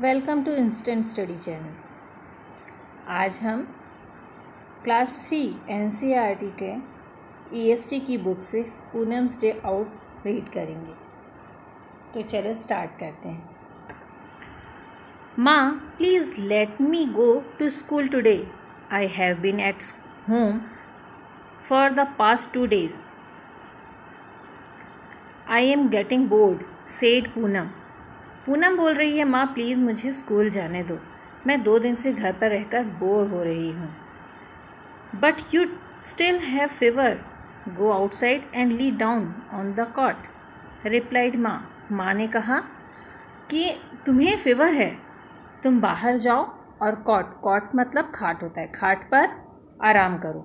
Welcome to instant study channel आज हम class three N e के ई e की बुक से पूनम्स डे आउट रीड करेंगे तो चलो स्टार्ट करते हैं Maa please let me go to school today I have been at home for the past two days I am getting bored said Poonam Poonam बोल रही है माँ प्लीज़ मुझे स्कूल जाने दो मैं दो दिन से घर पर रहकर बोर हो रही हूँ but you still have fever go outside and lie down on the cot replied Maa माँ ने कहा कि तुम्हें फीवर है तुम बाहर जाओ और कॉट कॉट मतलब खाट होता है खाट पर आराम करो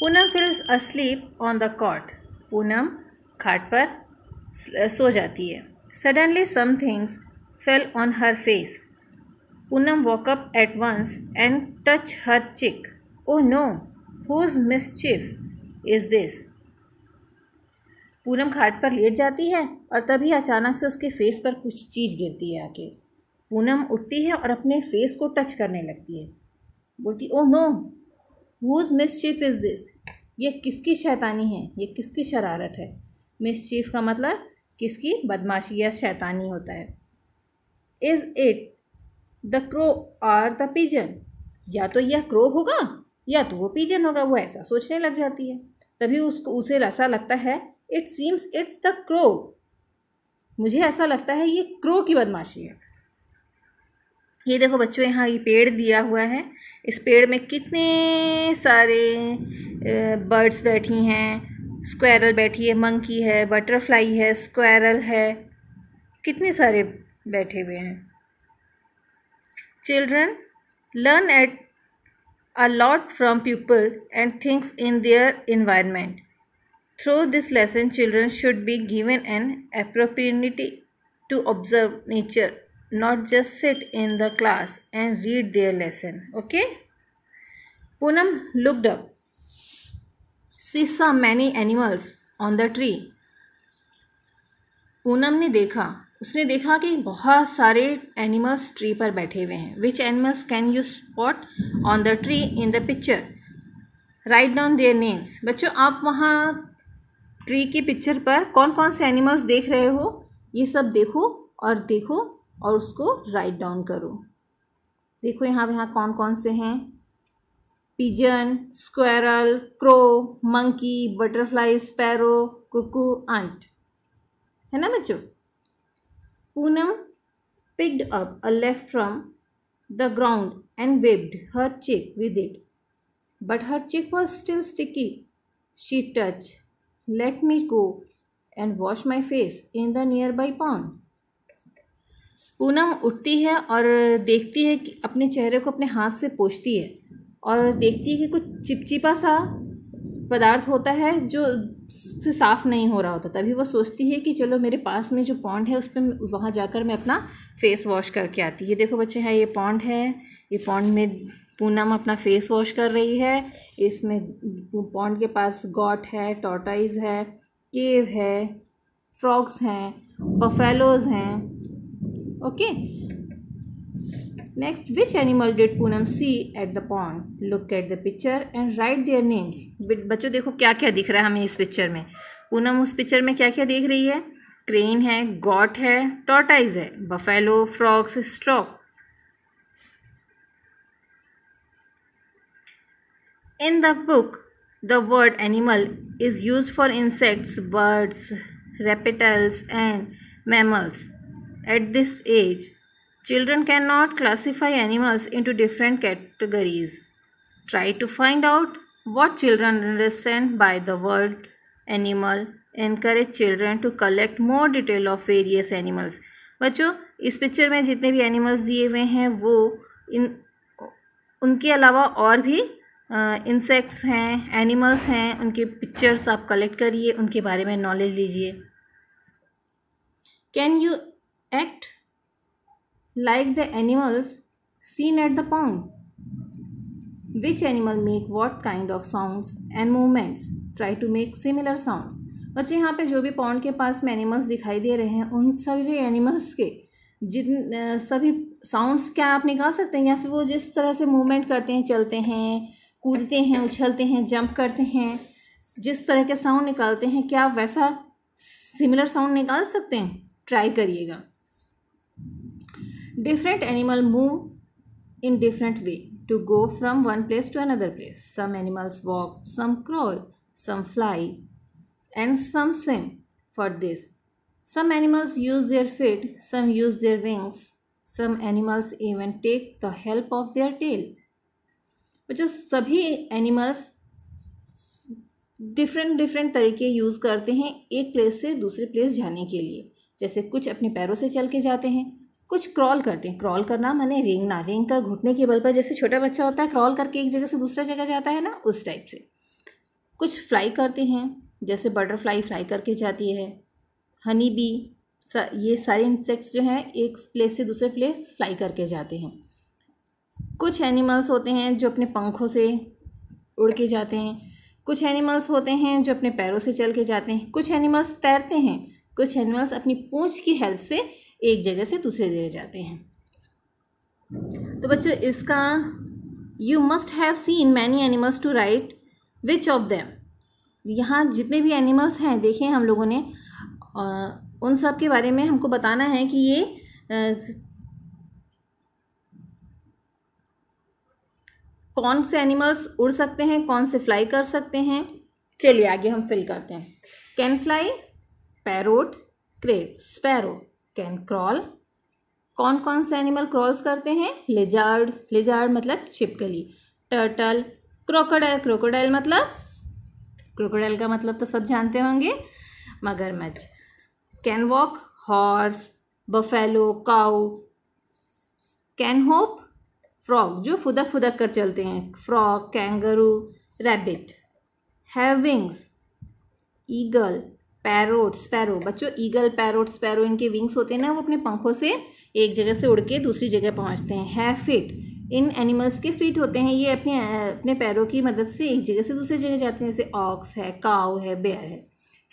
Poonam feels sleep on the cot Poonam खाट पर सो जाती है Suddenly some things fell on her face. punam woke up at once and touched her cheek. Oh no! Whose mischief is this? Poonam खाट पर लेट जाती है और तभी अचानक से उसके फेस पर कुछ चीज़ गिरती है आके पूनम उठती है और अपने फेस को टच करने लगती है बोलती oh no whose mischief is this ये किसकी शैतानी है ये किसकी शरारत है मिस चीफ का मतलब किसकी बदमाशी या शैतानी होता है is it the crow or the pigeon या तो यह क्रो होगा या तो वो पिजन होगा वो ऐसा सोचने लग जाती है तभी उसको उसे ऐसा लगता है it seems it's the crow मुझे ऐसा लगता है ये क्रो की बदमाशी है ये देखो बच्चों यहाँ ये पेड़ दिया हुआ है इस पेड़ में कितने सारे बर्ड्स बैठी हैं स्क्वायरल बैठी है मंकी है बटरफ्लाई है स्क्वायरल है कितने सारे बैठे हुए हैं children learn at a lot from people and things in their environment through this lesson children should be given an opportunity to observe nature not just sit in the class and read their lesson okay Poonam looked up see so many animals on the tree Poonam ने देखा उसने देखा कि बहुत सारे animals tree पर बैठे हुए हैं which animals can you spot on the tree in the picture write down their names बच्चों आप वहाँ ट्री की पिक्चर पर कौन कौन से एनिमल्स देख रहे हो ये सब देखो और देखो और उसको राइट डाउन करो देखो यहाँ यहाँ कौन कौन से हैं pigeon squirrel crow monkey butterfly sparrow cuckoo ant है ना बच्चों Poonam picked up a leaf from the ground and wiped her cheek with it but her cheek was still sticky she thought let me go and wash my face in the nearby pond Poonam उठती है और देखती है कि अपने चेहरे को अपने हाथ से पोछती है और देखती है कि कुछ चिपचिपा सा पदार्थ होता है जो से साफ़ नहीं हो रहा होता तभी वो सोचती है कि चलो मेरे पास में जो पॉन्ड है उस पर वहाँ जाकर मैं अपना फेस वॉश करके आती ये देखो बच्चे हैं हाँ, ये पॉन्ड है ये पॉन्ड में पूनम अपना फेस वॉश कर रही है इसमें पॉन्ड के पास गॉट है टॉटाइज है केव है फ्रॉक्स हैं बफेलोज हैं okay next which animal did Poonam see at the pond look at the picture and write their names बच्चों देखो क्या क्या दिख रहा है हमें इस पिक्चर में पूनम उस पिक्चर में क्या क्या देख रही है क्रेन है गॉट है टोटाइज है buffalo frogs stork in the book the word animal is use for insects birds reptiles and mammals at this age Children cannot classify animals into different categories. Try to find out what children understand by the word animal. Encourage children to collect more detail of various animals. बच्चों इस picture में जितने भी animals दिए हुए हैं वो इन उनके अलावा और भी इंसेक्ट्स हैं एनिमल्स हैं उनके पिक्चर्स आप कलेक्ट करिए उनके बारे में नॉलेज लीजिए can you act like the animals seen at the pond. Which animal make what kind of sounds and movements? Try to make similar sounds. बच्चे यहाँ पे जो भी पॉन्ड के पास में एनिमल्स दिखाई दे रहे हैं उन सभी एनिमल्स के जिन सभी साउंड्स क्या आप निकाल सकते हैं या फिर वो जिस तरह से मूवमेंट करते हैं चलते हैं कूदते हैं उछलते हैं जंप करते हैं जिस तरह के साउंड निकालते हैं क्या आप वैसा सिमिलर साउंड निकाल सकते हैं ट्राई करिएगा different animal move in different way to go from one place to another place some animals walk some crawl some fly and some swim for this some animals use their feet some use their wings some animals even take the help of their tail बच्चों सभी animals different different तरीके use करते हैं एक place से दूसरे place जाने के लिए जैसे कुछ अपने पैरों से चल के जाते हैं कुछ क्रॉल करते हैं क्रॉल करना मैंने रेंगना रेंग कर घुटने के बल पर जैसे छोटा बच्चा होता है क्रॉल करके एक जगह से दूसरा जगह जाता है ना उस टाइप से कुछ फ्लाई करते हैं जैसे बटरफ्लाई फ्लाई करके जाती है हनी बी ये सारे इंसेक्ट्स जो हैं एक प्लेस से दूसरे प्लेस फ्लाई करके जाते हैं कुछ एनिमल्स होते हैं जो अपने पंखों से उड़ के जाते हैं कुछ एनिमल्स होते हैं जो अपने पैरों से चल के जाते हैं कुछ एनिमल्स तैरते हैं कुछ एनिमल्स अपनी पूँछ की हेल्प से एक जगह से दूसरे जगह जाते हैं तो बच्चों इसका you must have seen many animals to write which of them यहाँ जितने भी एनिमल्स हैं देखे हम लोगों ने उन सब के बारे में हमको बताना है कि ये कौन से एनिमल्स उड़ सकते हैं कौन से फ्लाई कर सकते हैं चलिए आगे हम फिल करते हैं can fly parrot crow sparrow can crawl कौन कौन से एनिमल क्रॉल्स करते हैं लेजार्ड लेजार्ड मतलब छिपकली टर्टल क्रोकोडाइल क्रोकोडाइल मतलब क्रोकोडाइल का मतलब तो सब जानते होंगे मगरमच्छ can walk horse buffalo cow can hop frog जो फुदक फुदक कर चलते हैं frog kangaroo rabbit have wings eagle parrot sparrow बच्चों ईगल पैरोट स्पैरो इनके विंग्स होते हैं ना वो अपने पंखों से एक जगह से उड़ के दूसरी जगह पहुंचते हैं है फिट इन एनिमल्स के फिट होते हैं ये अपने अपने पैरों की मदद से एक जगह से दूसरी जगह जाते हैं जैसे ऑक्स है काव है बेयर है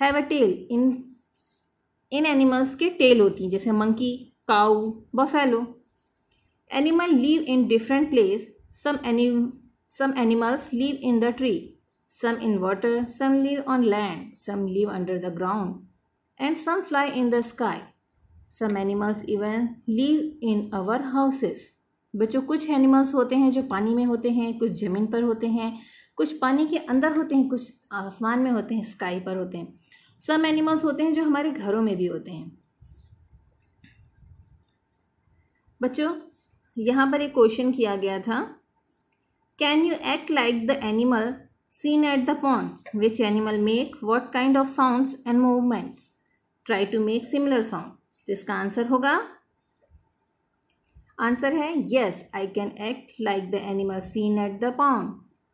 हैव अ टेल इन इन एनिमल्स के टेल होती हैं जैसे monkey cow buffalo animal live in different place some एनिम some animals live in the tree Some in water, some live on land, some live under the ground, and some fly in the sky. Some animals even live in our houses. बच्चों कुछ animals होते हैं जो पानी में होते हैं कुछ ज़मीन पर होते हैं कुछ पानी के अंदर होते हैं कुछ आसमान में होते हैं स्काई पर होते हैं सम एनिमल्स होते हैं जो हमारे घरों में भी होते हैं बच्चों यहाँ पर एक क्वेश्चन किया गया था can you act like the animal seen at the pond. Which animal make what kind of sounds and movements? Try to make similar sound. तो इसका आंसर होगा आंसर है yes I can act like the animal seen at the pond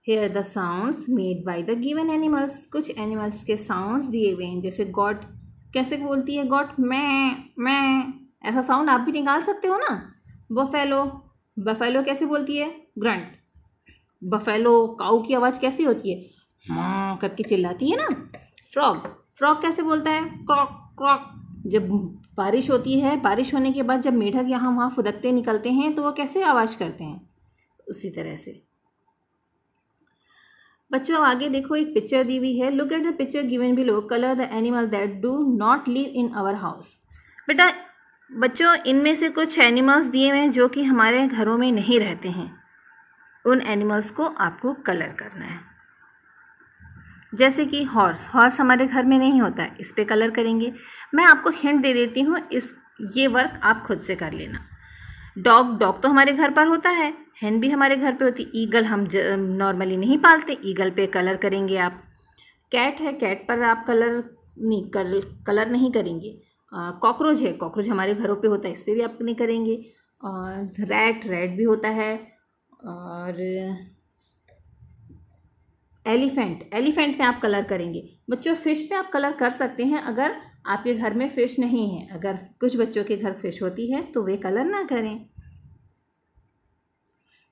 hear the sounds made by the given animals कुछ animals के sounds दिए हुए हैं जैसे गॉट कैसे बोलती है गॉट मैं मैं ऐसा साउंड आप भी निकाल सकते हो ना बफेलो बफेलो कैसे बोलती है ग्रंट बफेलो काऊ की आवाज़ कैसी होती है माँ करके चिल्लाती है ना फ्रॉग फ्रॉग कैसे बोलता है क्रॉक क्रॉक जब बारिश होती है बारिश होने के बाद जब मेढक यहाँ वहाँ फुदकते निकलते हैं तो वो कैसे आवाज़ करते हैं उसी तरह से बच्चों आगे देखो एक पिक्चर दी हुई है look at the picture given below colour the animal that do not live in our house बेटा बच्चों इनमें से कुछ एनिमल्स दिए हुए हैं जो कि हमारे घरों में नहीं रहते हैं उन एनिमल्स को आपको कलर करना है जैसे कि हॉर्स हॉर्स हमारे घर में नहीं होता है इस पर कलर करेंगे मैं आपको हिंट दे देती हूँ इस ये वर्क आप खुद से कर लेना डॉग डॉग तो हमारे घर पर होता है हेन भी हमारे घर पे होती ईगल हम नॉर्मली नहीं पालते ईगल पे कलर करेंगे आप कैट है कैट पर आप कलर नहीं कर कलर नहीं करेंगे कॉकरोच है कॉकरोच हमारे घरों पे होता है इस पर भी आप नहीं करेंगे और रेड रेड भी होता है और एलिफेंट एलिफेंट में आप कलर करेंगे बच्चों फ़िश पे आप कलर कर सकते हैं अगर आपके घर में फ़िश नहीं है अगर कुछ बच्चों के घर फ़िश होती है तो वे कलर ना करें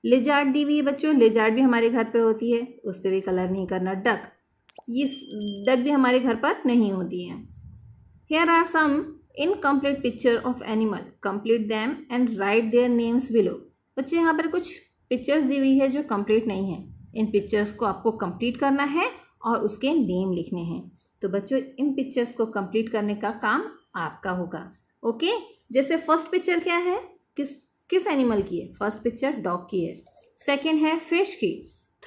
लेजार्ड दी हुई है बच्चों लेजार्ड भी हमारे घर पर होती है उस पर भी कलर नहीं करना डक ये डक भी हमारे घर पर नहीं होती है here are some incomplete picture of animal complete them and write their names below बच्चे यहाँ पर कुछ पिक्चर्स दी हुई है जो कंप्लीट नहीं है इन पिक्चर्स को आपको कंप्लीट करना है और उसके नेम लिखने हैं तो बच्चों इन पिक्चर्स को कंप्लीट करने का काम आपका होगा ओके जैसे फर्स्ट पिक्चर क्या है किस किस एनिमल की है फर्स्ट पिक्चर डॉग की है सेकेंड है फिश की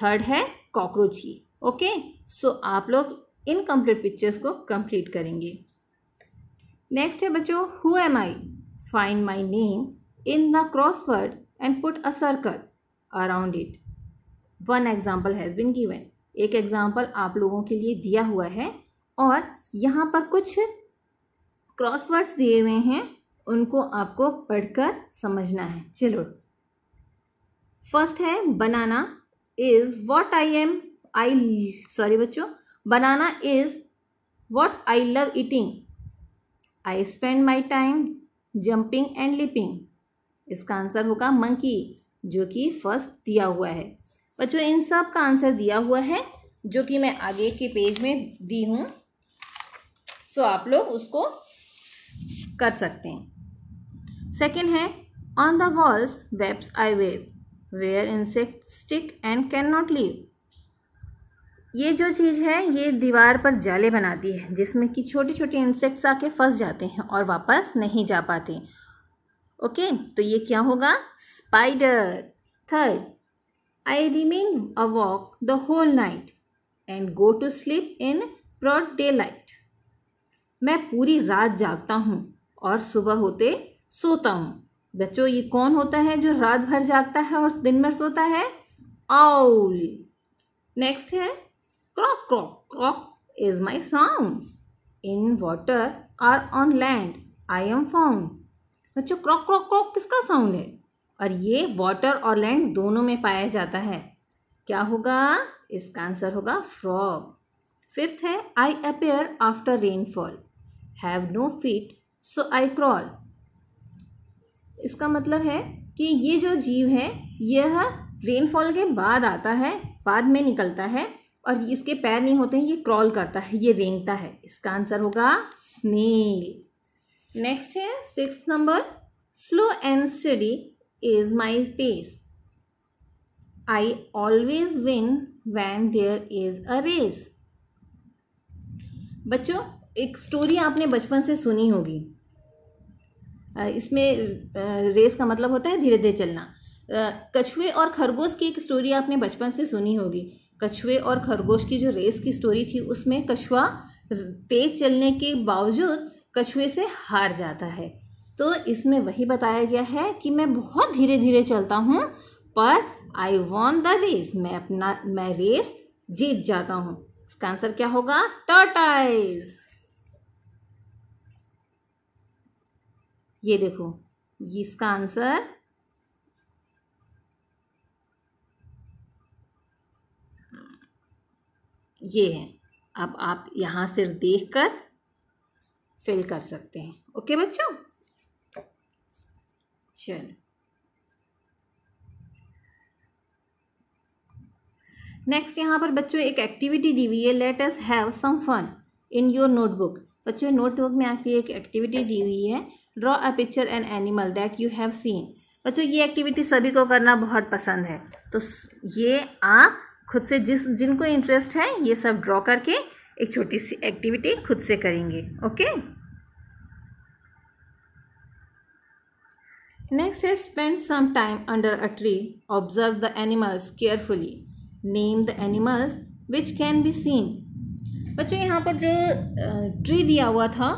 थर्ड है कॉकरोच की ओके सो आप लोग इन कंप्लीट पिक्चर्स को कंप्लीट करेंगे नेक्स्ट है बच्चों who am I find my name in the crossword and put a circle around it one example has been given एक एग्जाम्पल आप लोगों के लिए दिया हुआ है और यहाँ पर कुछ क्रॉसवर्ड्स दिए हुए हैं उनको आपको पढ़कर समझना है चलो फर्स्ट है banana is what I am I sorry बच्चों banana is what I love eating I spend my time jumping and leaping इसका आंसर होगा मंकी जो कि फर्स्ट दिया हुआ है बच्चों इन सब का आंसर दिया हुआ है जो कि मैं आगे के पेज में दी हूँ सो आप लोग उसको कर सकते हैं सेकेंड है on the walls webs I weave where insect stick and can not leave ये जो चीज़ है ये दीवार पर जाले बनाती है जिसमें कि छोटे छोटे इंसेक्ट्स आके फंस जाते हैं और वापस नहीं जा पाते ओके तो ये क्या होगा spider third I remain awake the whole night and go to sleep in broad daylight मैं पूरी रात जागता हूँ और सुबह होते सोता हूँ बच्चों ये कौन होता है जो रात भर जागता है और दिन भर सोता है आउल नेक्स्ट है croak croak croak is my sound in water or on land I am found बच्चों क्रॉक क्रॉक क्रॉक किसका साउंड है और ये वाटर और लैंड दोनों में पाया जाता है क्या होगा इसका आंसर होगा फ्रॉग फिफ्थ है I appear after rainfall have no feet so I crawl इसका मतलब है कि ये जो जीव है यह रेनफॉल के बाद आता है बाद में निकलता है और इसके पैर नहीं होते हैं ये क्रॉल करता है ये रेंगता है इसका आंसर होगा स्नेल नेक्स्ट है six number slow and steady is my pace I always win when there is a race बच्चों एक स्टोरी आपने बचपन से सुनी होगी इसमें रेस का मतलब होता है धीरे धीरे चलना कछुए और खरगोश की एक स्टोरी आपने बचपन से सुनी होगी कछुए और खरगोश की जो रेस की स्टोरी थी उसमें कछुआ तेज चलने के बावजूद कछुए से हार जाता है तो इसमें वही बताया गया है कि मैं बहुत धीरे धीरे चलता हूँ पर आई वॉन द रेस मैं अपना मैं रेस जीत जाता हूँ इसका आंसर क्या होगा टर्टाइज ये देखो ये इसका आंसर ये है अब आप यहां से देखकर फिल कर सकते हैं ओके बच्चों चलो नेक्स्ट यहाँ पर बच्चों एक एक्टिविटी दी हुई है let us have some fun in your notebook बच्चों नोटबुक में आपकी एक एक्टिविटी दी हुई है draw a picture an animal that you have seen बच्चों ये एक्टिविटी सभी को करना बहुत पसंद है तो ये आप खुद से जिस जिनको इंटरेस्ट है ये सब ड्रॉ करके एक छोटी सी एक्टिविटी खुद से करेंगे ओके नेक्स्ट है spend some time under a tree observe the animals carefully name the animals which can be seen बच्चों यहाँ पर जो ट्री दिया हुआ था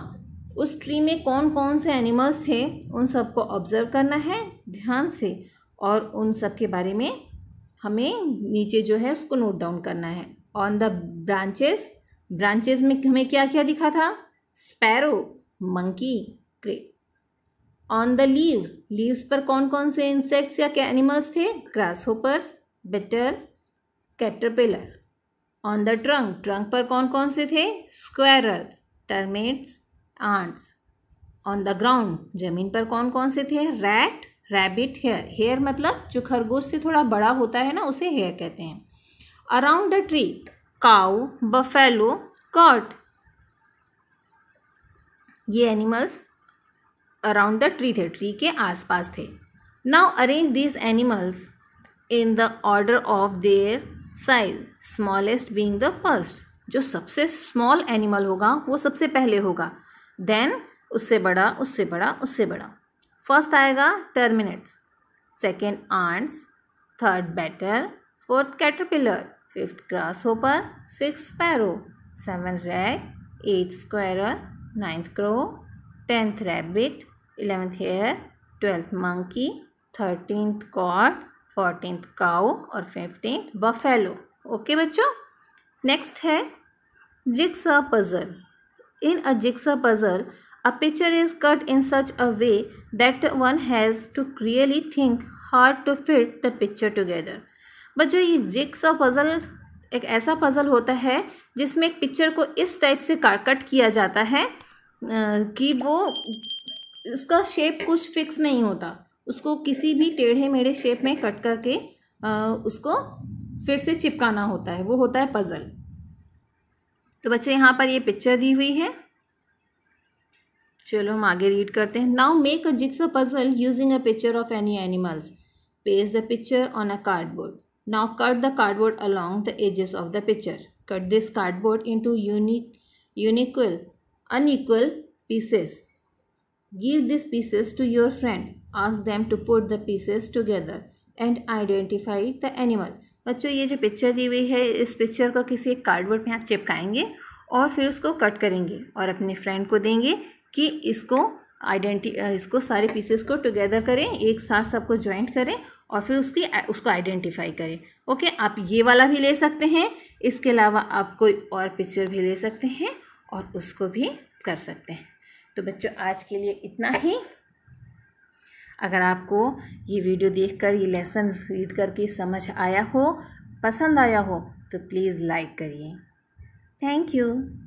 उस ट्री में कौन कौन से एनिमल्स थे उन सबको ऑब्जर्व करना है ध्यान से और उन सब के बारे में हमें नीचे जो है उसको नोट डाउन करना है ऑन द ब्रांचेस ब्रांचेस में हमें क्या क्या दिखा था sparrow monkey crow on the leaves leaves पर कौन कौन से इंसेक्ट्स या एनिमल्स थे grasshoppers beetle caterpillar on the trunk trunk पर कौन कौन से थे squirrel termites ants on the ground जमीन पर कौन कौन से थे रैट रैबिट हेयर हेयर मतलब जो खरगोश से थोड़ा बड़ा होता है ना उसे हेयर कहते हैं around the tree cow buffalo cat ये एनिमल्स अराउंड द ट्री थे ट्री के आसपास थे now arrange this animals in the order of their size smallest being the first जो सबसे स्मॉल एनिमल होगा वो सबसे पहले होगा देन उससे बड़ा उससे बड़ा उससे बड़ा फर्स्ट आएगा termites second ants third batter fourth caterpillar fifth hopper six sparrow seven rat eight squirrel ninth crow tenth rabbit eleventh hare twelfth monkey thirteenth cat fourteenth cow और फिफ्टीन बफेलो ओके बच्चों next है jigsaw puzzle in a jigsaw puzzle a picture is cut in such a way that one has to really think hard to fit the picture together बच्चों ये जिक्स और puzzle एक ऐसा puzzle होता है जिसमें एक पिक्चर को इस टाइप से कट किया जाता है कि वो इसका शेप कुछ फिक्स नहीं होता उसको किसी भी टेढ़े मेढ़े शेप में कट करके उसको फिर से चिपकाना होता है वो होता है पज़ल तो बच्चों यहाँ पर ये पिक्चर दी हुई है चलो हम आगे रीड करते हैं now make a jigsaw a puzzle using a picture of any animals place the picture on a cardboard Now cut the cardboard along the edges of the picture. Cut this cardboard into unique, unequal, unequal pieces. Give these pieces to your friend. Ask them to put the pieces together and identify the animal. बच्चों ये जो picture दी हुई है इस picture को किसी एक कार्डबोर्ड में आप चिपकाएंगे और फिर उसको कट करेंगे और अपने फ्रेंड को देंगे कि इसको आइडेंटी इसको सारे पीसेस को टुगेदर करें एक साथ सबको ज्वाइंट करें और फिर उसकी उसको आइडेंटिफाई करें ओके आप ये वाला भी ले सकते हैं इसके अलावा आप कोई और पिक्चर भी ले सकते हैं और उसको भी कर सकते हैं तो बच्चों आज के लिए इतना ही अगर आपको ये वीडियो देखकर ये लेसन रीड करके समझ आया हो पसंद आया हो तो प्लीज़ लाइक करिए थैंक यू